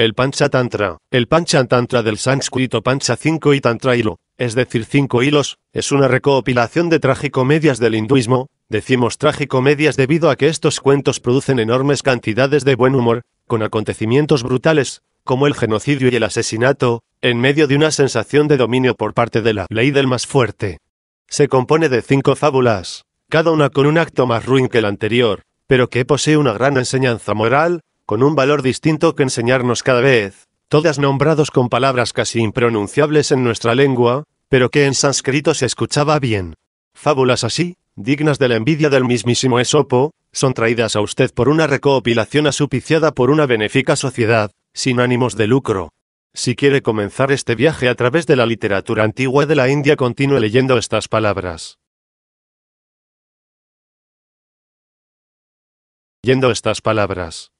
El Pancha Tantra, el Pancha Tantra del sánscrito Pancha 5 y Tantra Hilo, es decir, cinco hilos, es una recopilación de medias del hinduismo. Decimos medias debido a que estos cuentos producen enormes cantidades de buen humor, con acontecimientos brutales, como el genocidio y el asesinato, en medio de una sensación de dominio por parte de la ley del más fuerte. Se compone de cinco fábulas, cada una con un acto más ruin que el anterior, pero que posee una gran enseñanza moral, con un valor distinto que enseñarnos cada vez, todas nombrados con palabras casi impronunciables en nuestra lengua, pero que en sánscrito se escuchaba bien. Fábulas así, dignas de la envidia del mismísimo Esopo, son traídas a usted por una recopilación asupiciada por una benéfica sociedad, sin ánimos de lucro. Si quiere comenzar este viaje a través de la literatura antigua de la India, continúe leyendo estas palabras. estas palabras.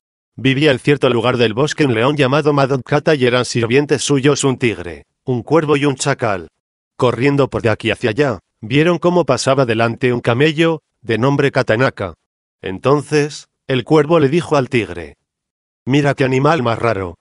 Vivía en cierto lugar del bosque un león llamado Madocata y eran sirvientes suyos un tigre, un cuervo y un chacal. Corriendo por de aquí hacia allá, vieron cómo pasaba delante un camello, de nombre Katanaka. Entonces, el cuervo le dijo al tigre, Mira qué animal más raro.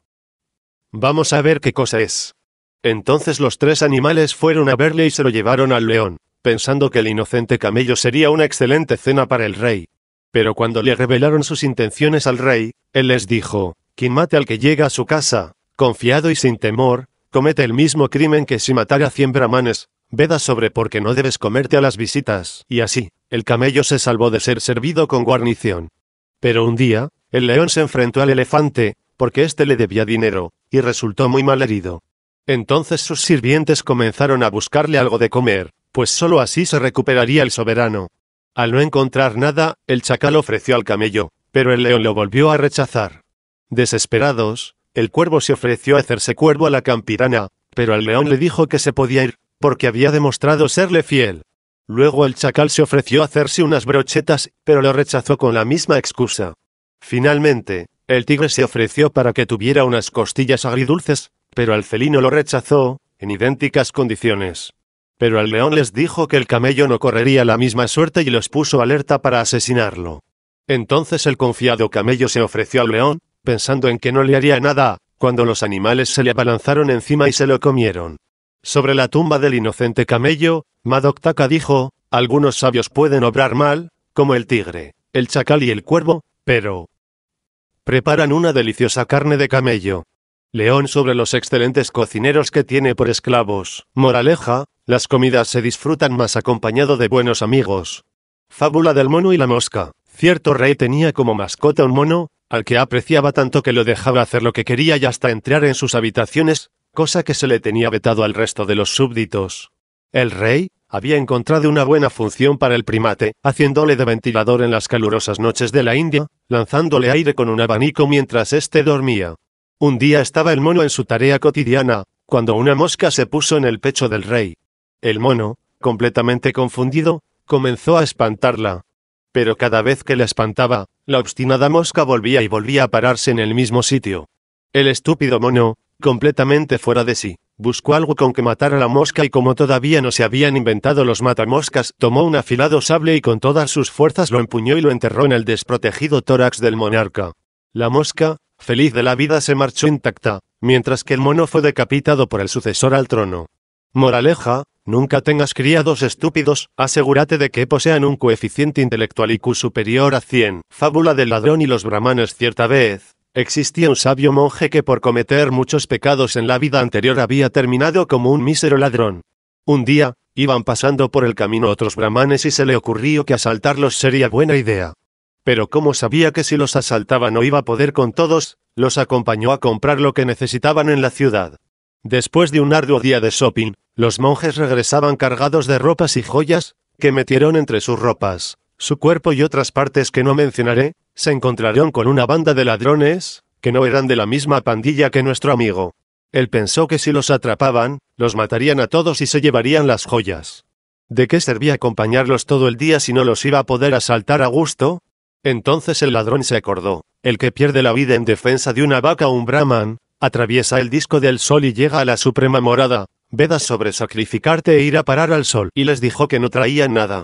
Vamos a ver qué cosa es. Entonces los tres animales fueron a verle y se lo llevaron al león, pensando que el inocente camello sería una excelente cena para el rey. Pero cuando le revelaron sus intenciones al rey, él les dijo, quien mate al que llega a su casa, confiado y sin temor, comete el mismo crimen que si matara cien brahmanes, veda sobre porque no debes comerte a las visitas. Y así, el camello se salvó de ser servido con guarnición. Pero un día, el león se enfrentó al elefante, porque éste le debía dinero, y resultó muy mal herido. Entonces sus sirvientes comenzaron a buscarle algo de comer, pues sólo así se recuperaría el soberano. Al no encontrar nada, el chacal ofreció al camello, pero el león lo volvió a rechazar. Desesperados, el cuervo se ofreció a hacerse cuervo a la campirana, pero el león le dijo que se podía ir, porque había demostrado serle fiel. Luego el chacal se ofreció a hacerse unas brochetas, pero lo rechazó con la misma excusa. Finalmente, el tigre se ofreció para que tuviera unas costillas agridulces, pero el felino lo rechazó, en idénticas condiciones. Pero al león les dijo que el camello no correría la misma suerte y los puso alerta para asesinarlo. Entonces el confiado camello se ofreció al león, pensando en que no le haría nada, cuando los animales se le abalanzaron encima y se lo comieron. Sobre la tumba del inocente camello, Madoktaka dijo, algunos sabios pueden obrar mal, como el tigre, el chacal y el cuervo, pero... Preparan una deliciosa carne de camello. León sobre los excelentes cocineros que tiene por esclavos. Moraleja, las comidas se disfrutan más acompañado de buenos amigos. Fábula del mono y la mosca. Cierto rey tenía como mascota un mono, al que apreciaba tanto que lo dejaba hacer lo que quería y hasta entrar en sus habitaciones, cosa que se le tenía vetado al resto de los súbditos. El rey había encontrado una buena función para el primate, haciéndole de ventilador en las calurosas noches de la India, lanzándole aire con un abanico mientras éste dormía. Un día estaba el mono en su tarea cotidiana, cuando una mosca se puso en el pecho del rey. El mono, completamente confundido, comenzó a espantarla. Pero cada vez que la espantaba, la obstinada mosca volvía y volvía a pararse en el mismo sitio. El estúpido mono, completamente fuera de sí, buscó algo con que matar a la mosca y como todavía no se habían inventado los matamoscas, tomó un afilado sable y con todas sus fuerzas lo empuñó y lo enterró en el desprotegido tórax del monarca. La mosca, feliz de la vida, se marchó intacta, mientras que el mono fue decapitado por el sucesor al trono. Moraleja, Nunca tengas criados estúpidos, asegúrate de que posean un coeficiente intelectual IQ superior a 100. Fábula del ladrón y los brahmanes cierta vez. Existía un sabio monje que por cometer muchos pecados en la vida anterior había terminado como un mísero ladrón. Un día, iban pasando por el camino otros brahmanes y se le ocurrió que asaltarlos sería buena idea. Pero como sabía que si los asaltaba no iba a poder con todos, los acompañó a comprar lo que necesitaban en la ciudad. Después de un arduo día de shopping, los monjes regresaban cargados de ropas y joyas, que metieron entre sus ropas. Su cuerpo y otras partes que no mencionaré, se encontraron con una banda de ladrones, que no eran de la misma pandilla que nuestro amigo. Él pensó que si los atrapaban, los matarían a todos y se llevarían las joyas. ¿De qué servía acompañarlos todo el día si no los iba a poder asaltar a gusto? Entonces el ladrón se acordó. El que pierde la vida en defensa de una vaca o un brahman, Atraviesa el disco del sol y llega a la suprema morada. veda sobre sacrificarte e ir a parar al sol. Y les dijo que no traían nada.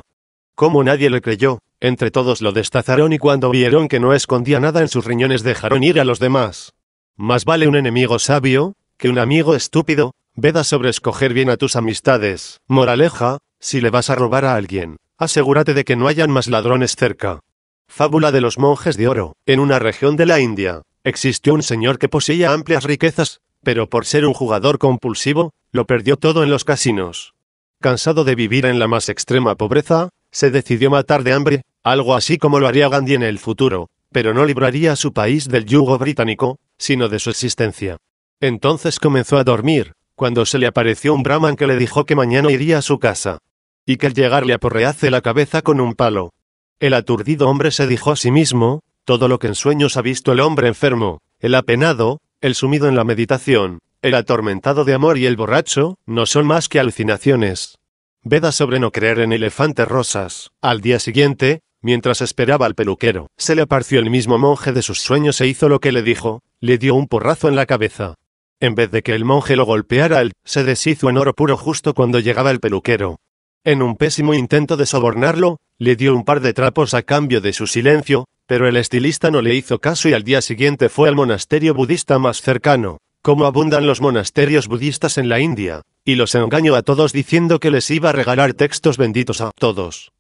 Como nadie le creyó, entre todos lo destazaron y cuando vieron que no escondía nada en sus riñones dejaron ir a los demás. Más vale un enemigo sabio, que un amigo estúpido, veda sobre escoger bien a tus amistades. Moraleja, si le vas a robar a alguien, asegúrate de que no hayan más ladrones cerca. Fábula de los monjes de oro, en una región de la India. Existió un señor que poseía amplias riquezas, pero por ser un jugador compulsivo, lo perdió todo en los casinos. Cansado de vivir en la más extrema pobreza, se decidió matar de hambre, algo así como lo haría Gandhi en el futuro, pero no libraría a su país del yugo británico, sino de su existencia. Entonces comenzó a dormir, cuando se le apareció un brahman que le dijo que mañana iría a su casa. Y que al llegar le aporrease la cabeza con un palo. El aturdido hombre se dijo a sí mismo, todo lo que en sueños ha visto el hombre enfermo, el apenado, el sumido en la meditación, el atormentado de amor y el borracho, no son más que alucinaciones. Veda sobre no creer en elefantes rosas. Al día siguiente, mientras esperaba al peluquero, se le aparció el mismo monje de sus sueños e hizo lo que le dijo, le dio un porrazo en la cabeza. En vez de que el monje lo golpeara, él se deshizo en oro puro justo cuando llegaba el peluquero. En un pésimo intento de sobornarlo, le dio un par de trapos a cambio de su silencio, pero el estilista no le hizo caso y al día siguiente fue al monasterio budista más cercano, como abundan los monasterios budistas en la India, y los engañó a todos diciendo que les iba a regalar textos benditos a todos.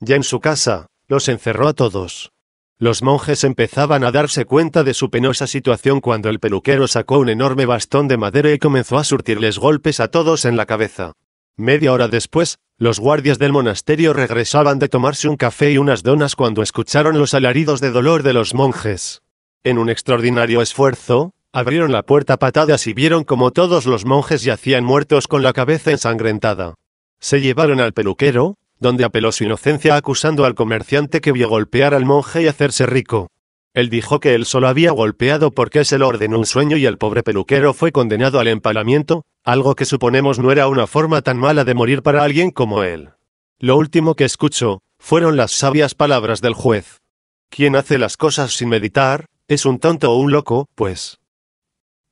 Ya en su casa, los encerró a todos. Los monjes empezaban a darse cuenta de su penosa situación cuando el peluquero sacó un enorme bastón de madera y comenzó a surtirles golpes a todos en la cabeza. Media hora después, los guardias del monasterio regresaban de tomarse un café y unas donas cuando escucharon los alaridos de dolor de los monjes. En un extraordinario esfuerzo, abrieron la puerta patadas y vieron como todos los monjes yacían muertos con la cabeza ensangrentada. Se llevaron al peluquero, donde apeló su inocencia acusando al comerciante que vio golpear al monje y hacerse rico. Él dijo que él solo había golpeado porque es el orden un sueño y el pobre peluquero fue condenado al empalamiento, algo que suponemos no era una forma tan mala de morir para alguien como él. Lo último que escuchó, fueron las sabias palabras del juez. Quien hace las cosas sin meditar, es un tonto o un loco, pues.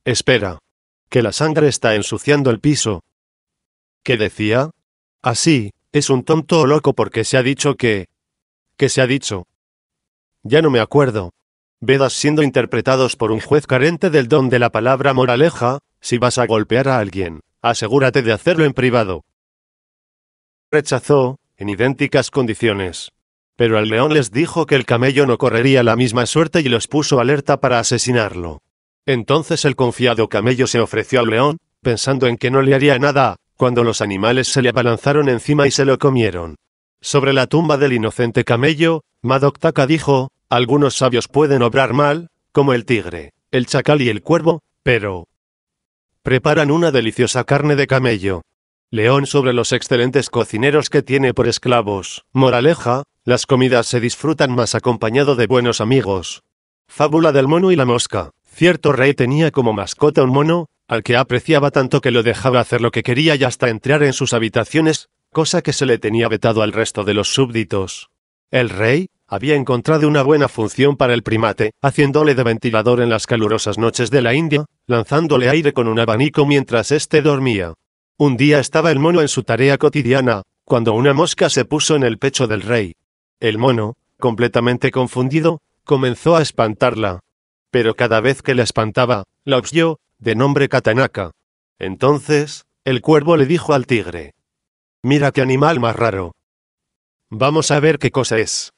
Espera. Que la sangre está ensuciando el piso. ¿Qué decía? Así, es un tonto o loco porque se ha dicho que... ¿Qué se ha dicho? Ya no me acuerdo, Vedas siendo interpretados por un juez carente del don de la palabra moraleja, si vas a golpear a alguien, asegúrate de hacerlo en privado. Rechazó, en idénticas condiciones. Pero al león les dijo que el camello no correría la misma suerte y los puso alerta para asesinarlo. Entonces el confiado camello se ofreció al león, pensando en que no le haría nada, cuando los animales se le abalanzaron encima y se lo comieron. Sobre la tumba del inocente camello, Madoktaka dijo, algunos sabios pueden obrar mal, como el tigre, el chacal y el cuervo, pero... Preparan una deliciosa carne de camello. León sobre los excelentes cocineros que tiene por esclavos. Moraleja, las comidas se disfrutan más acompañado de buenos amigos. Fábula del mono y la mosca. Cierto rey tenía como mascota un mono, al que apreciaba tanto que lo dejaba hacer lo que quería y hasta entrar en sus habitaciones, cosa que se le tenía vetado al resto de los súbditos. El rey, había encontrado una buena función para el primate, haciéndole de ventilador en las calurosas noches de la India, lanzándole aire con un abanico mientras éste dormía. Un día estaba el mono en su tarea cotidiana, cuando una mosca se puso en el pecho del rey. El mono, completamente confundido, comenzó a espantarla. Pero cada vez que la espantaba, la obvió, de nombre Katanaka. Entonces, el cuervo le dijo al tigre. Mira qué animal más raro. Vamos a ver qué cosa es.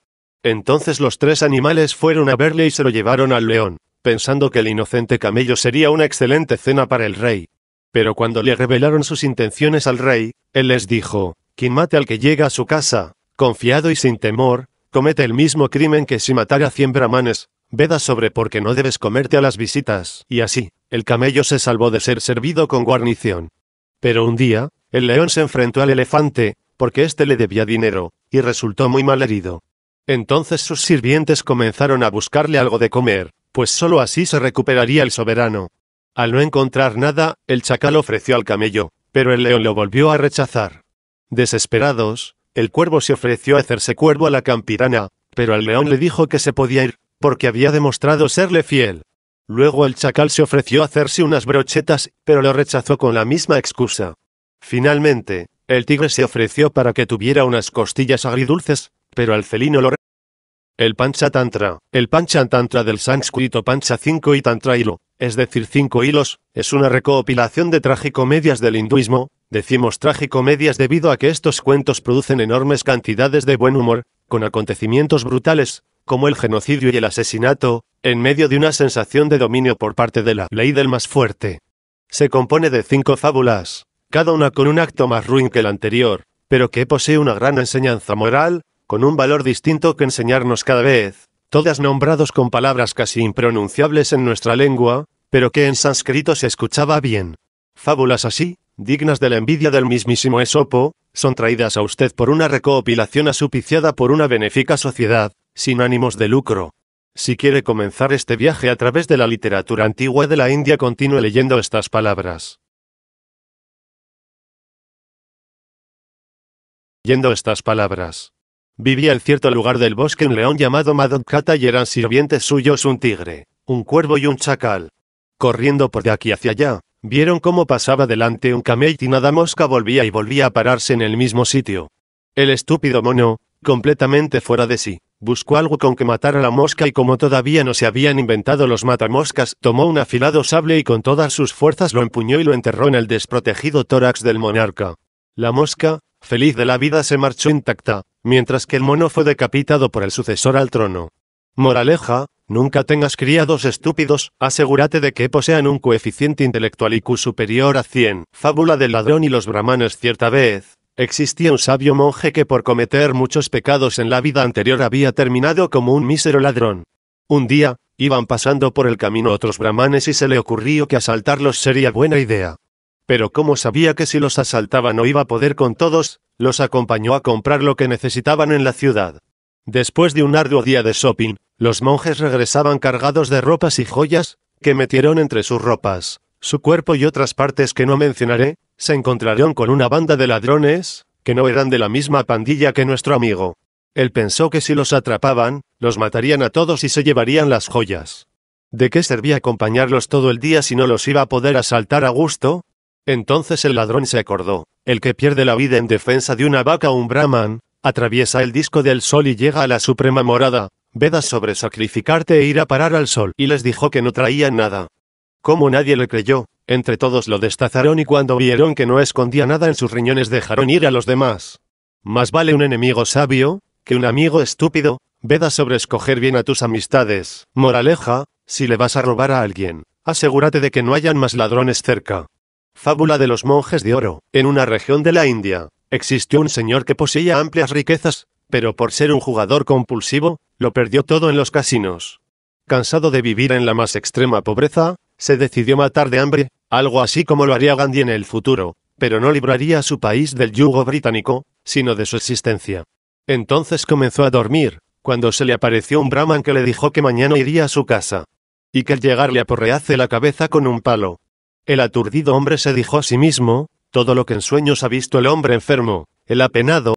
Entonces los tres animales fueron a verle y se lo llevaron al león, pensando que el inocente camello sería una excelente cena para el rey. Pero cuando le revelaron sus intenciones al rey, él les dijo, quien mate al que llega a su casa, confiado y sin temor, comete el mismo crimen que si matara a cien brahmanes, veda sobre porque no debes comerte a las visitas. Y así, el camello se salvó de ser servido con guarnición. Pero un día, el león se enfrentó al elefante, porque éste le debía dinero, y resultó muy mal herido. Entonces sus sirvientes comenzaron a buscarle algo de comer, pues sólo así se recuperaría el soberano. Al no encontrar nada, el chacal ofreció al camello, pero el león lo volvió a rechazar. Desesperados, el cuervo se ofreció a hacerse cuervo a la campirana, pero el león le dijo que se podía ir, porque había demostrado serle fiel. Luego el chacal se ofreció a hacerse unas brochetas, pero lo rechazó con la misma excusa. Finalmente, el tigre se ofreció para que tuviera unas costillas agridulces, pero al felino lo el Pancha Tantra, el Pancha Tantra del sánscrito Pancha 5 y Tantra Hilo, es decir, cinco hilos, es una recopilación de trágico medias del hinduismo. Decimos medias debido a que estos cuentos producen enormes cantidades de buen humor, con acontecimientos brutales, como el genocidio y el asesinato, en medio de una sensación de dominio por parte de la ley del más fuerte. Se compone de cinco fábulas, cada una con un acto más ruin que el anterior, pero que posee una gran enseñanza moral, con un valor distinto que enseñarnos cada vez, todas nombrados con palabras casi impronunciables en nuestra lengua, pero que en sánscrito se escuchaba bien. Fábulas así, dignas de la envidia del mismísimo Esopo, son traídas a usted por una recopilación asupiciada por una benéfica sociedad, sin ánimos de lucro. Si quiere comenzar este viaje a través de la literatura antigua de la India, continúe leyendo estas palabras. Yendo estas palabras. Vivía en cierto lugar del bosque un león llamado Madonkata y eran sirvientes suyos un tigre, un cuervo y un chacal. Corriendo por de aquí hacia allá, vieron cómo pasaba delante un camello y nada mosca volvía y volvía a pararse en el mismo sitio. El estúpido mono, completamente fuera de sí, buscó algo con que matar a la mosca y como todavía no se habían inventado los matamoscas, tomó un afilado sable y con todas sus fuerzas lo empuñó y lo enterró en el desprotegido tórax del monarca. La mosca, feliz de la vida, se marchó intacta, mientras que el mono fue decapitado por el sucesor al trono. Moraleja, nunca tengas criados estúpidos, asegúrate de que posean un coeficiente intelectual IQ superior a 100. Fábula del ladrón y los brahmanes Cierta vez, existía un sabio monje que por cometer muchos pecados en la vida anterior había terminado como un mísero ladrón. Un día, iban pasando por el camino otros brahmanes y se le ocurrió que asaltarlos sería buena idea. Pero como sabía que si los asaltaba no iba a poder con todos, los acompañó a comprar lo que necesitaban en la ciudad. Después de un arduo día de shopping, los monjes regresaban cargados de ropas y joyas, que metieron entre sus ropas. Su cuerpo y otras partes que no mencionaré, se encontraron con una banda de ladrones, que no eran de la misma pandilla que nuestro amigo. Él pensó que si los atrapaban, los matarían a todos y se llevarían las joyas. ¿De qué servía acompañarlos todo el día si no los iba a poder asaltar a gusto? Entonces el ladrón se acordó, el que pierde la vida en defensa de una vaca o un brahman, atraviesa el disco del sol y llega a la suprema morada, veda sobre sacrificarte e ir a parar al sol, y les dijo que no traía nada. Como nadie le creyó, entre todos lo destazaron y cuando vieron que no escondía nada en sus riñones dejaron ir a los demás. Más vale un enemigo sabio, que un amigo estúpido, veda sobre escoger bien a tus amistades. Moraleja, si le vas a robar a alguien, asegúrate de que no hayan más ladrones cerca. Fábula de los monjes de oro. En una región de la India, existió un señor que poseía amplias riquezas, pero por ser un jugador compulsivo, lo perdió todo en los casinos. Cansado de vivir en la más extrema pobreza, se decidió matar de hambre, algo así como lo haría Gandhi en el futuro, pero no libraría a su país del yugo británico, sino de su existencia. Entonces comenzó a dormir, cuando se le apareció un brahman que le dijo que mañana iría a su casa. Y que al llegar le aporrease la cabeza con un palo, el aturdido hombre se dijo a sí mismo, todo lo que en sueños ha visto el hombre enfermo, el apenado,